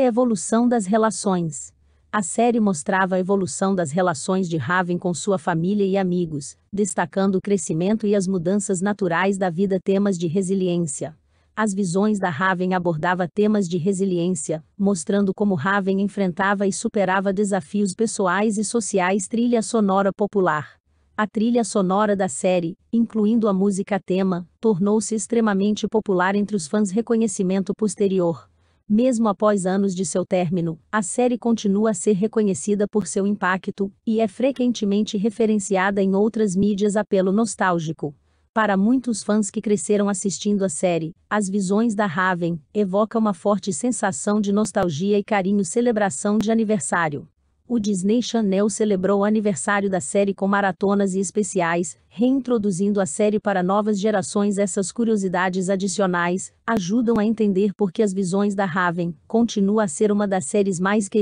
Evolução das relações. A série mostrava a evolução das relações de Raven com sua família e amigos, destacando o crescimento e as mudanças naturais da vida, temas de resiliência. As visões da Raven abordava temas de resiliência, mostrando como Raven enfrentava e superava desafios pessoais e sociais. Trilha sonora popular. A trilha sonora da série, incluindo a música tema, tornou-se extremamente popular entre os fãs reconhecimento posterior mesmo após anos de seu término, a série continua a ser reconhecida por seu impacto e é frequentemente referenciada em outras mídias a pelo nostálgico. Para muitos fãs que cresceram assistindo a série, as visões da Raven evoca uma forte sensação de nostalgia e carinho celebração de aniversário o Disney Channel celebrou o aniversário da série com maratonas e especiais, reintroduzindo a série para novas gerações. Essas curiosidades adicionais ajudam a entender por que As Visões da Raven continua a ser uma das séries mais queridas.